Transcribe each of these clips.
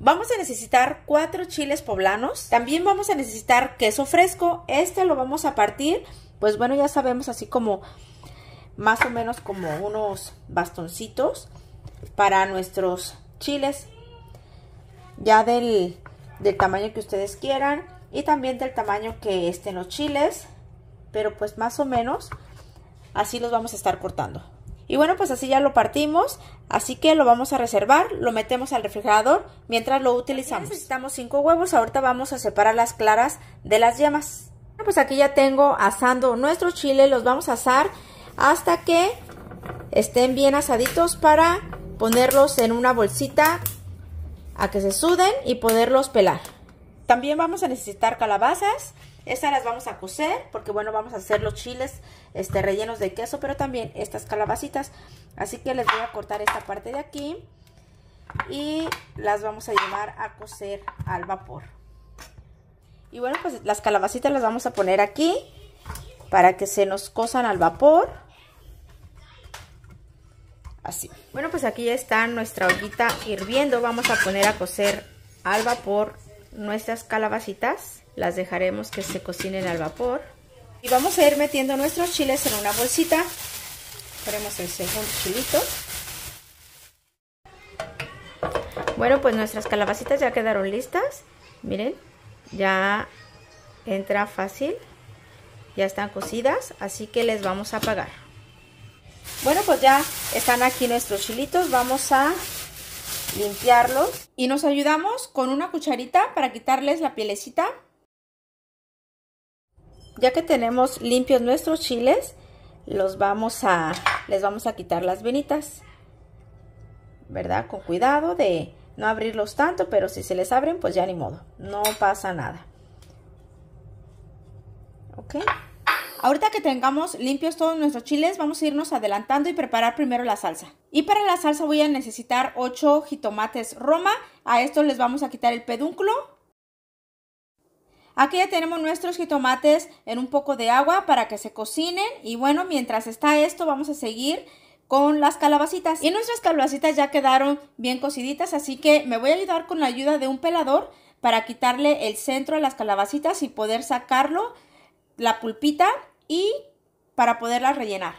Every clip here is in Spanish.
Vamos a necesitar cuatro chiles poblanos. También vamos a necesitar queso fresco. Este lo vamos a partir. Pues bueno, ya sabemos así como más o menos como unos bastoncitos para nuestros chiles. Ya del, del tamaño que ustedes quieran. Y también del tamaño que estén los chiles. Pero pues más o menos así los vamos a estar cortando. Y bueno, pues así ya lo partimos, así que lo vamos a reservar, lo metemos al refrigerador mientras lo utilizamos. necesitamos 5 huevos, ahorita vamos a separar las claras de las yemas. Bueno, pues aquí ya tengo asando nuestro chile, los vamos a asar hasta que estén bien asaditos para ponerlos en una bolsita a que se suden y poderlos pelar. También vamos a necesitar calabazas, estas las vamos a cocer porque bueno, vamos a hacer los chiles este, rellenos de queso, pero también estas calabacitas. Así que les voy a cortar esta parte de aquí y las vamos a llevar a cocer al vapor. Y bueno, pues las calabacitas las vamos a poner aquí para que se nos cosan al vapor. Así. Bueno, pues aquí ya está nuestra ollita hirviendo. Vamos a poner a cocer al vapor nuestras calabacitas. Las dejaremos que se cocinen al vapor. Y vamos a ir metiendo nuestros chiles en una bolsita. haremos el segundo chilito. Bueno, pues nuestras calabacitas ya quedaron listas. Miren, ya entra fácil. Ya están cocidas, así que les vamos a apagar. Bueno, pues ya están aquí nuestros chilitos. Vamos a limpiarlos. Y nos ayudamos con una cucharita para quitarles la pielecita ya que tenemos limpios nuestros chiles, los vamos a, les vamos a quitar las venitas, ¿verdad? Con cuidado de no abrirlos tanto, pero si se les abren, pues ya ni modo, no pasa nada. ¿Ok? Ahorita que tengamos limpios todos nuestros chiles, vamos a irnos adelantando y preparar primero la salsa. Y para la salsa voy a necesitar 8 jitomates roma. A estos les vamos a quitar el pedúnculo, Aquí ya tenemos nuestros jitomates en un poco de agua para que se cocinen. Y bueno, mientras está esto vamos a seguir con las calabacitas. Y nuestras calabacitas ya quedaron bien cociditas, así que me voy a ayudar con la ayuda de un pelador para quitarle el centro a las calabacitas y poder sacarlo, la pulpita y para poderlas rellenar.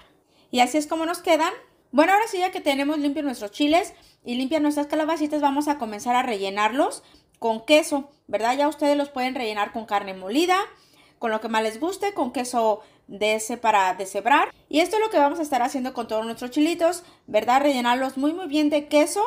Y así es como nos quedan. Bueno, ahora sí ya que tenemos limpios nuestros chiles y limpias nuestras calabacitas, vamos a comenzar a rellenarlos con queso, ¿verdad? Ya ustedes los pueden rellenar con carne molida, con lo que más les guste, con queso de ese para deshebrar. Y esto es lo que vamos a estar haciendo con todos nuestros chilitos, ¿verdad? Rellenarlos muy muy bien de queso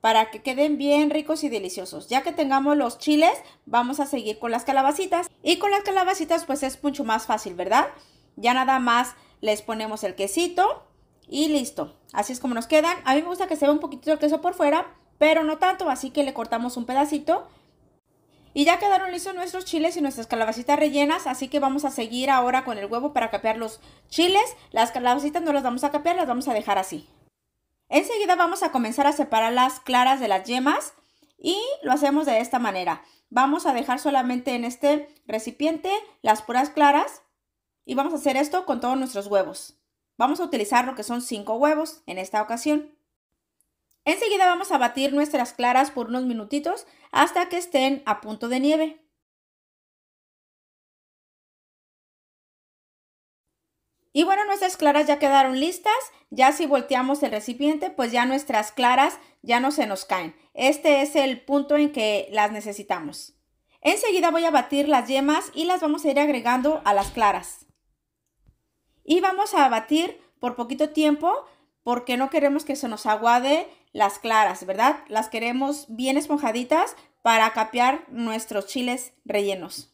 para que queden bien ricos y deliciosos. Ya que tengamos los chiles, vamos a seguir con las calabacitas. Y con las calabacitas pues es mucho más fácil, ¿verdad? Ya nada más les ponemos el quesito y listo. Así es como nos quedan. A mí me gusta que se vea un poquito el queso por fuera, pero no tanto, así que le cortamos un pedacito y ya quedaron listos nuestros chiles y nuestras calabacitas rellenas, así que vamos a seguir ahora con el huevo para capear los chiles. Las calabacitas no las vamos a capear, las vamos a dejar así. Enseguida vamos a comenzar a separar las claras de las yemas y lo hacemos de esta manera. Vamos a dejar solamente en este recipiente las puras claras y vamos a hacer esto con todos nuestros huevos. Vamos a utilizar lo que son 5 huevos en esta ocasión. Enseguida vamos a batir nuestras claras por unos minutitos hasta que estén a punto de nieve. Y bueno, nuestras claras ya quedaron listas. Ya si volteamos el recipiente, pues ya nuestras claras ya no se nos caen. Este es el punto en que las necesitamos. Enseguida voy a batir las yemas y las vamos a ir agregando a las claras. Y vamos a batir por poquito tiempo porque no queremos que se nos aguade las claras, ¿verdad? Las queremos bien esponjaditas para capear nuestros chiles rellenos.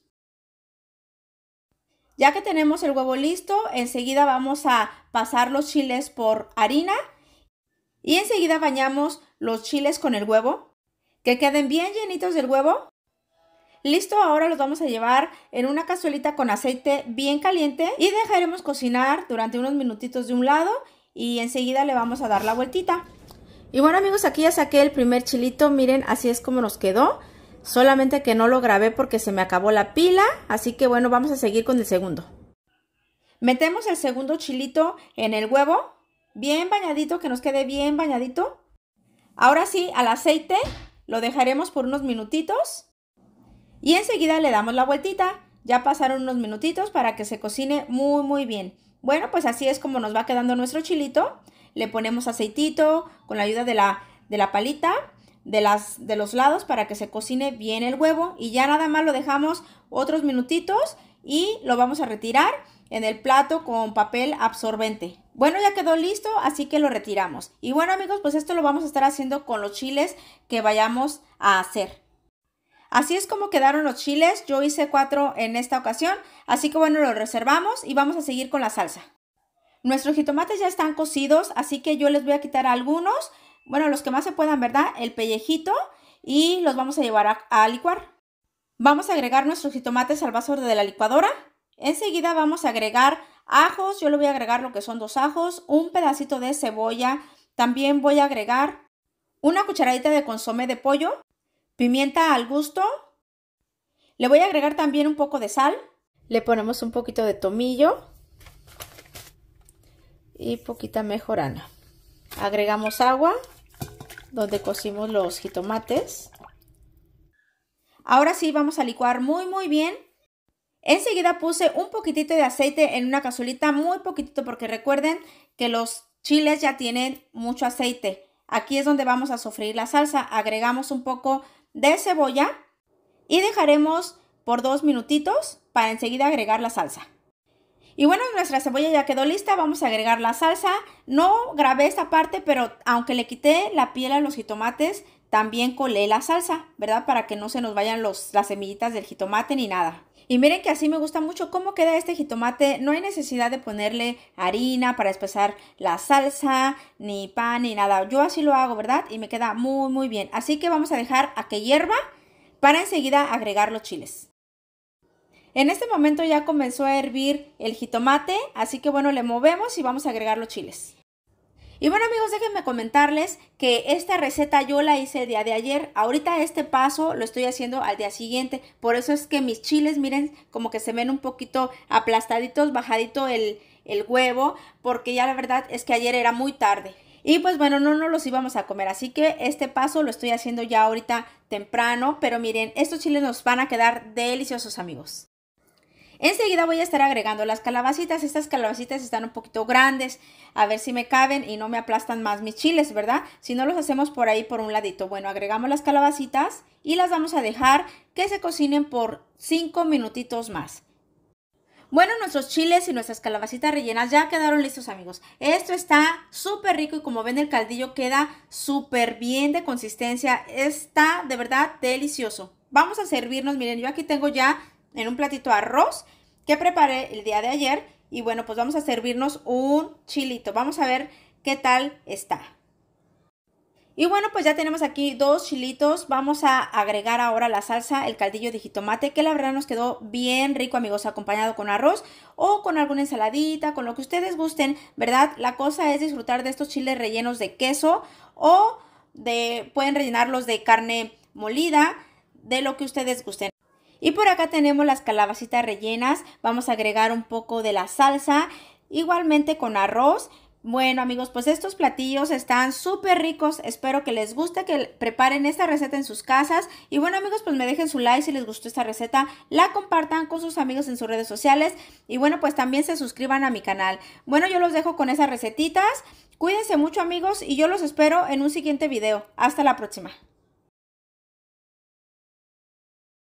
Ya que tenemos el huevo listo, enseguida vamos a pasar los chiles por harina y enseguida bañamos los chiles con el huevo, que queden bien llenitos del huevo. Listo, ahora los vamos a llevar en una cazuelita con aceite bien caliente y dejaremos cocinar durante unos minutitos de un lado y enseguida le vamos a dar la vueltita. Y bueno amigos, aquí ya saqué el primer chilito, miren, así es como nos quedó. Solamente que no lo grabé porque se me acabó la pila, así que bueno, vamos a seguir con el segundo. Metemos el segundo chilito en el huevo, bien bañadito, que nos quede bien bañadito. Ahora sí, al aceite lo dejaremos por unos minutitos y enseguida le damos la vueltita. Ya pasaron unos minutitos para que se cocine muy muy bien. Bueno, pues así es como nos va quedando nuestro chilito. Le ponemos aceitito con la ayuda de la, de la palita de, las, de los lados para que se cocine bien el huevo y ya nada más lo dejamos otros minutitos y lo vamos a retirar en el plato con papel absorbente. Bueno, ya quedó listo, así que lo retiramos. Y bueno amigos, pues esto lo vamos a estar haciendo con los chiles que vayamos a hacer. Así es como quedaron los chiles. Yo hice cuatro en esta ocasión. Así que bueno, los reservamos y vamos a seguir con la salsa. Nuestros jitomates ya están cocidos, así que yo les voy a quitar algunos. Bueno, los que más se puedan, ¿verdad? El pellejito y los vamos a llevar a, licuar. Vamos a agregar nuestros jitomates al vaso de la licuadora. Enseguida vamos a agregar ajos. Yo le voy a agregar lo que son dos ajos, un pedacito de cebolla. También voy a agregar una cucharadita de consomé de pollo pimienta al gusto. Le voy a agregar también un poco de sal. Le ponemos un poquito de tomillo y poquita mejorana. Agregamos agua donde cocimos los jitomates. Ahora sí vamos a licuar muy muy bien. Enseguida puse un poquitito de aceite en una cazuelita, muy poquitito porque recuerden que los chiles ya tienen mucho aceite. Aquí es donde vamos a sofreír la salsa. Agregamos un poco de cebolla y dejaremos por dos minutitos para enseguida agregar la salsa. Y bueno, nuestra cebolla ya quedó lista, vamos a agregar la salsa. No grabé esta parte, pero aunque le quité la piel a los jitomates, también colé la salsa, ¿verdad? Para que no se nos vayan los, las semillitas del jitomate ni nada. Y miren que así me gusta mucho cómo queda este jitomate. No hay necesidad de ponerle harina para espesar la salsa, ni pan, ni nada. Yo así lo hago, ¿verdad? Y me queda muy, muy bien. Así que vamos a dejar a que hierva para enseguida agregar los chiles. En este momento ya comenzó a hervir el jitomate, así que bueno, le movemos y vamos a agregar los chiles. Y bueno amigos, déjenme comentarles que esta receta yo la hice el día de ayer. Ahorita este paso lo estoy haciendo al día siguiente. Por eso es que mis chiles, miren, como que se ven un poquito aplastaditos, bajadito el, el huevo. Porque ya la verdad es que ayer era muy tarde. Y pues bueno, no nos los íbamos a comer, así que este paso lo estoy haciendo ya ahorita temprano, pero miren, estos chiles nos van a quedar deliciosos amigos. Enseguida voy a estar agregando las calabacitas. Estas calabacitas están un poquito grandes. A ver si me caben y no me aplastan más mis chiles, ¿verdad? Si no los hacemos por ahí por un ladito. Bueno, agregamos las calabacitas y las vamos a dejar que se cocinen por 5 minutitos más. Bueno, nuestros chiles y nuestras calabacitas rellenas ya quedaron listos, amigos. Esto está súper rico y como ven el caldillo queda súper bien de consistencia. Está de verdad delicioso. Vamos a servirnos, miren, yo aquí tengo ya en un platito arroz que preparé el día de ayer. Y bueno, pues vamos a servirnos un chilito. Vamos a ver qué tal está. Y bueno, pues ya tenemos aquí dos chilitos. Vamos a agregar ahora la salsa, el caldillo de jitomate, que la verdad nos quedó bien rico, amigos, acompañado con arroz o con alguna ensaladita, con lo que ustedes gusten, ¿verdad? La cosa es disfrutar de estos chiles rellenos de queso o de pueden rellenarlos de carne molida, de lo que ustedes gusten. Y por acá tenemos las calabacitas rellenas. Vamos a agregar un poco de la salsa, igualmente con arroz. Bueno amigos, pues estos platillos están súper ricos, espero que les guste, que preparen esta receta en sus casas y bueno amigos, pues me dejen su like si les gustó esta receta, la compartan con sus amigos en sus redes sociales y bueno pues también se suscriban a mi canal. Bueno yo los dejo con esas recetitas, cuídense mucho amigos y yo los espero en un siguiente video, hasta la próxima.